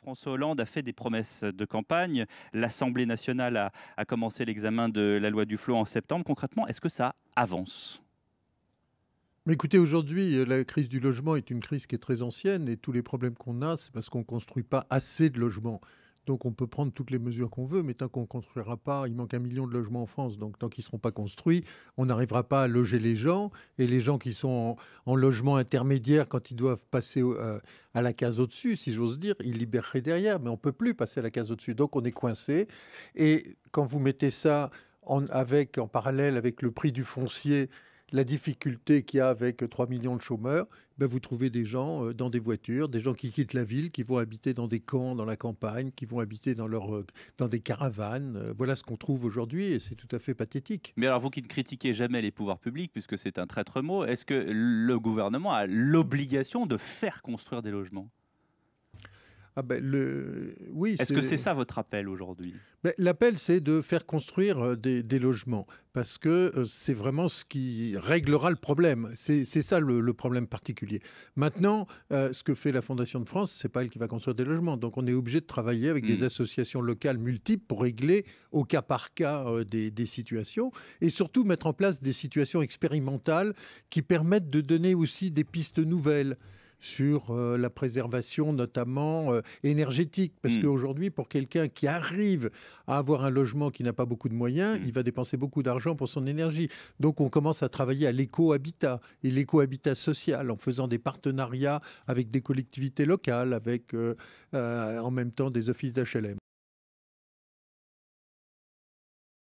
François Hollande a fait des promesses de campagne. L'Assemblée nationale a, commencé l'examen de la loi du flot en septembre. Concrètement, est-ce que ça avance mais écoutez, aujourd'hui, la crise du logement est une crise qui est très ancienne et tous les problèmes qu'on a, c'est parce qu'on ne construit pas assez de logements. Donc on peut prendre toutes les mesures qu'on veut, mais tant qu'on ne construira pas, il manque un million de logements en France, donc tant qu'ils ne seront pas construits, on n'arrivera pas à loger les gens. Et les gens qui sont en, logement intermédiaire, quand ils doivent passer euh, à la case au-dessus, si j'ose dire, ils libéreraient derrière, mais on ne peut plus passer à la case au-dessus. Donc on est coincé. Et quand vous mettez ça avec, en parallèle avec le prix du foncier, la difficulté qu'il y a avec 3 millions de chômeurs, ben vous trouvez des gens euh, dans des voitures, des gens qui quittent la ville, qui vont habiter dans des camps, dans la campagne, qui vont habiter dans, leur, euh, dans des caravanes. Euh, voilà ce qu'on trouve aujourd'hui et c'est tout à fait pathétique. Mais alors vous qui ne critiquez jamais les pouvoirs publics, puisque c'est un traître mot, est-ce que le gouvernement a l'obligation de faire construire des logements ah ben, le... oui, Est-ce que c'est ça votre appel aujourd'hui ben, L'appel, c'est de faire construire euh, des, logements, parce que euh, c'est vraiment ce qui réglera le problème. C'est ça le, problème particulier. Maintenant, euh, ce que fait la Fondation de France, c'est pas elle qui va construire des logements. Donc on est obligé de travailler avec des hmm. associations locales multiples pour régler au cas par cas des, des, situations, et surtout mettre en place des situations expérimentales qui permettent de donner aussi des pistes nouvelles sur euh, la préservation notamment euh, énergétique. Parce hmm. qu'aujourd'hui, pour quelqu'un qui arrive à avoir un logement qui n'a pas beaucoup de moyens, hmm. il va dépenser beaucoup d'argent pour son énergie. Donc on commence à travailler à l'éco-habitat et l'éco-habitat social en faisant des partenariats avec des collectivités locales, avec euh, en même temps des offices d'HLM.